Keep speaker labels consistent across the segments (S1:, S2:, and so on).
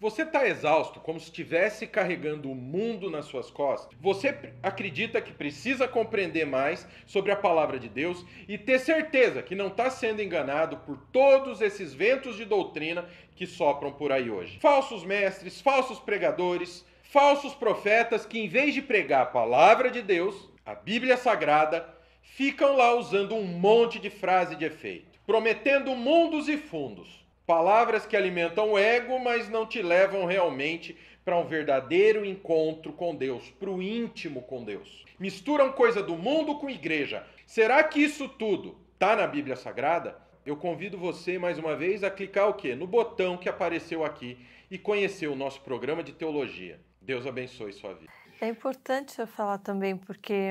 S1: Você está exausto, como se estivesse carregando o mundo nas suas costas? Você acredita que precisa compreender mais sobre a palavra de Deus e ter certeza que não está sendo enganado por todos esses ventos de doutrina que sopram por aí hoje? Falsos mestres, falsos pregadores, falsos profetas que, em vez de pregar a palavra de Deus, a Bíblia Sagrada, ficam lá usando um monte de frase de efeito, prometendo mundos e fundos Palavras que alimentam o ego, mas não te levam realmente para um verdadeiro encontro com Deus, para o íntimo com Deus. Misturam coisa do mundo com igreja. Será que isso tudo está na Bíblia Sagrada? Eu convido você mais uma vez a clicar o quê? No botão que apareceu aqui e conhecer o nosso programa de teologia. Deus abençoe sua vida.
S2: É importante eu falar também, porque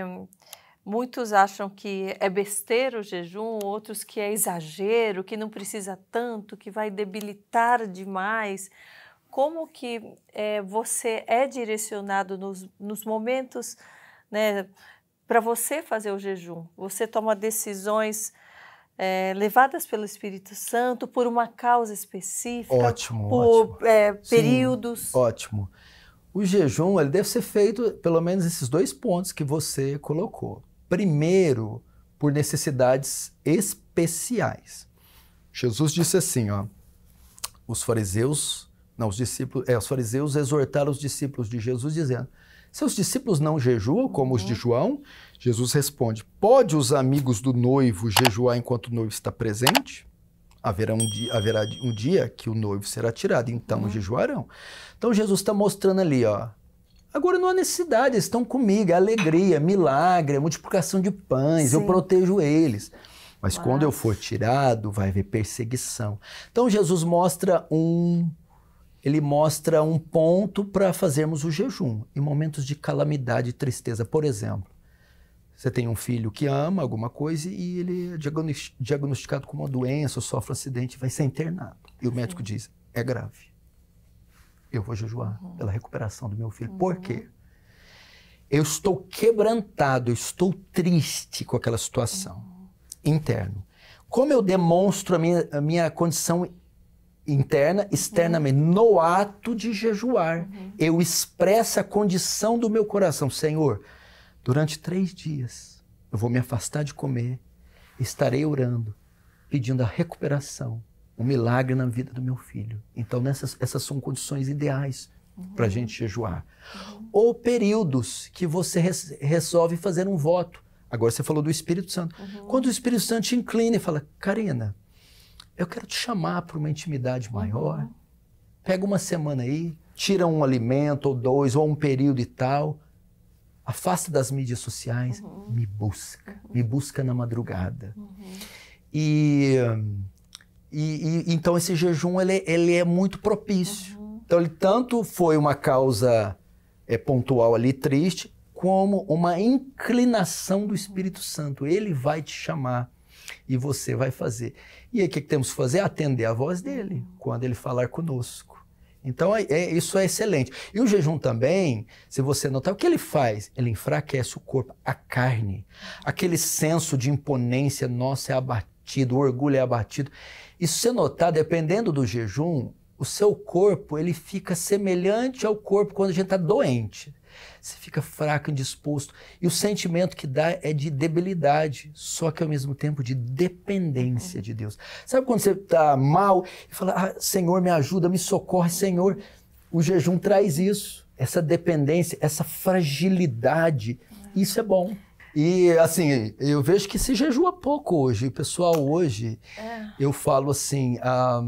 S2: Muitos acham que é besteira o jejum, outros que é exagero, que não precisa tanto, que vai debilitar demais. Como que é, você é direcionado nos, nos momentos né, para você fazer o jejum? Você toma decisões é, levadas pelo Espírito Santo por uma causa específica? Ótimo, por ótimo. É, períodos? Sim,
S1: ótimo. O jejum ele deve ser feito pelo menos esses dois pontos que você colocou primeiro por necessidades especiais. Jesus disse assim, ó, os fariseus, não, os discípulos, é, os fariseus exortaram os discípulos de Jesus dizendo: seus discípulos não jejuam como uhum. os de uhum. João? Jesus responde: Pode os amigos do noivo jejuar enquanto o noivo está presente? Haverá um dia, haverá um dia que o noivo será tirado, então uhum. jejuarão. Então Jesus está mostrando ali, ó, Agora não há necessidade, eles estão comigo, é alegria, é milagre, é multiplicação de pães, Sim. eu protejo eles. Mas quando eu for tirado, vai haver perseguição. Então Jesus mostra um ele mostra um ponto para fazermos o jejum em momentos de calamidade e tristeza, por exemplo. Você tem um filho que ama alguma coisa e ele é diagnosticado com uma doença, sofre um acidente, vai ser internado. E o médico diz: é grave eu vou jejuar uhum. pela recuperação do meu filho. Uhum. Por quê? Eu estou quebrantado, eu estou triste com aquela situação uhum. interno. Como eu demonstro a minha, a minha condição interna, externamente, uhum. no ato de jejuar, uhum. eu expresso a condição do meu coração. Senhor, durante três dias eu vou me afastar de comer, estarei orando, pedindo a recuperação um milagre na vida do meu filho. Então, nessas, essas são condições ideais uhum. para a gente jejuar. Uhum. Ou períodos que você res, resolve fazer um voto. Agora você falou do Espírito Santo. Uhum. Quando o Espírito Santo te inclina e fala, Karina, eu quero te chamar para uma intimidade uhum. maior. Pega uma semana aí, tira um alimento ou dois, ou um período e tal. Afasta das mídias sociais, uhum. me busca. Uhum. Me busca na madrugada. E... Hum, e, e, então esse jejum ele, ele é muito propício. Uhum. Então ele tanto foi uma causa é, pontual ali triste, como uma inclinação do Espírito Santo. Ele vai te chamar e você vai fazer. E aí o que, que temos que fazer? Atender a voz dele uhum. quando ele falar conosco. Então é, é, isso é excelente. E o jejum também, se você notar, o que ele faz? Ele enfraquece o corpo, a carne, aquele senso de imponência nossa é abatido abatido, o orgulho é abatido. E você notar, dependendo do jejum, o seu corpo ele fica semelhante ao corpo quando a gente está doente. Você fica fraco, indisposto. E o sentimento que dá é de debilidade, só que é ao mesmo tempo de dependência de Deus. Sabe quando você está mal e fala, ah, Senhor, me ajuda, me socorre, Senhor. O jejum traz isso, essa dependência, essa fragilidade. Isso é bom. E assim, eu vejo que se jejua pouco hoje. O pessoal hoje, é. eu falo assim, um, ah,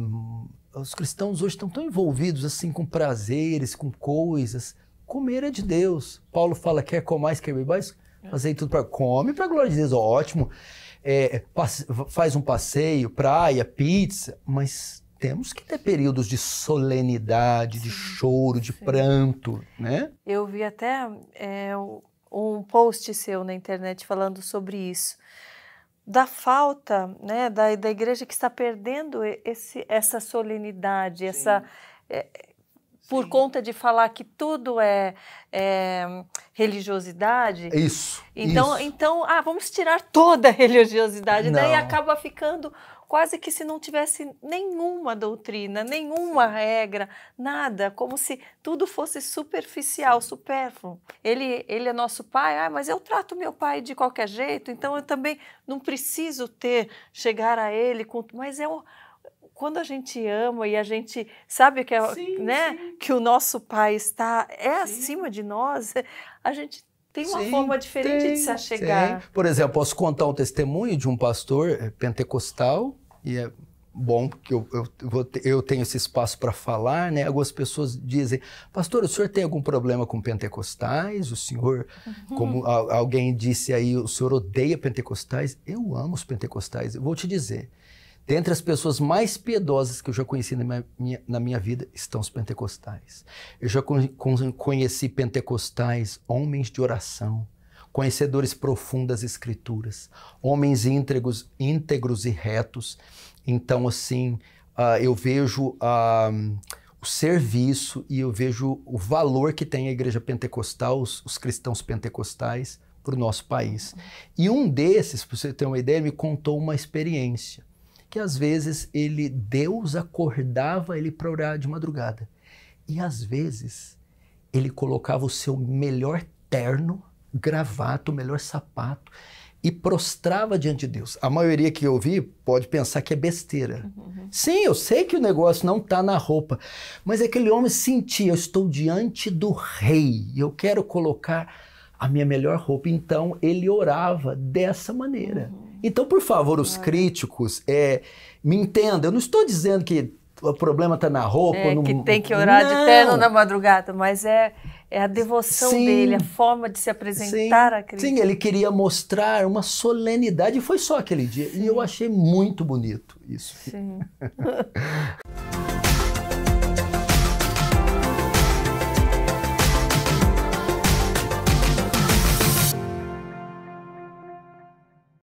S1: os cristãos hoje estão tão envolvidos assim com prazeres, com coisas. Comer é de Deus. Paulo fala, quer mais, quer mais é. fazer tudo para come para glória de Deus, ótimo. É, é faz um passeio, praia, pizza, mas temos que ter períodos de solenidade, sim, de choro, de sim. pranto, né?
S2: Eu vi até é, um post seu na internet falando sobre isso da falta né, da, da igreja que está perdendo esse, essa solenidade, Sim. essa, é, por Sim. conta de falar que tudo é, é religiosidade. Isso. Então, isso. então, ah, vamos tirar toda a religiosidade, não. daí acaba ficando quase que se não tivesse nenhuma doutrina, nenhuma Sim. regra, nada, como se tudo fosse superficial, supérfluo. Ele, ele é nosso pai, ah, mas eu trato meu pai de qualquer jeito, então eu também não preciso ter chegar a ele com, mas é o quando a gente ama e a gente sabe que, é, sim, né, sim. que o nosso pai está é sim. acima de nós, a gente tem uma forma diferente tem, de se achegar.
S1: Por exemplo, posso contar um testemunho de um pastor é, pentecostal e é bom que eu, eu, eu tenho esse espaço para falar, né? Algumas pessoas dizem, pastor, o senhor tem algum problema com pentecostais? O senhor, uhum. como alguém disse aí, o senhor odeia pentecostais? Eu amo os pentecostais. Eu vou te dizer, Dentre as pessoas mais piedosas que eu já conheci na minha, minha, na minha vida estão os pentecostais. Eu já con conheci pentecostais, homens de oração, conhecedores profundos das escrituras, homens íntegros, íntegros e retos. Então, assim, uh, eu vejo uh, o serviço e eu vejo o valor que tem a igreja pentecostal, os, os cristãos pentecostais, para o nosso país. E um desses, para você ter uma ideia, me contou uma experiência que às vezes ele Deus acordava ele para orar de madrugada. E às vezes ele colocava o seu melhor terno, gravata, o melhor sapato e prostrava diante de Deus. A maioria que eu vi pode pensar que é besteira. Uhum. Sim, eu sei que o negócio não está na roupa, mas aquele homem sentia: eu estou diante do rei, eu quero colocar a minha melhor roupa. Então ele orava dessa maneira. Uhum. Então, por favor, os críticos, é, me entendam. Eu não estou dizendo que o problema está na roupa. É, no... que tem que orar não. de terno na
S2: madrugada, mas é, é a devoção Sim. dele, a forma de se apresentar Sim. a Cristo. Sim, ele
S1: queria mostrar uma solenidade, e foi só aquele dia. Sim. E eu achei muito bonito isso. Sim.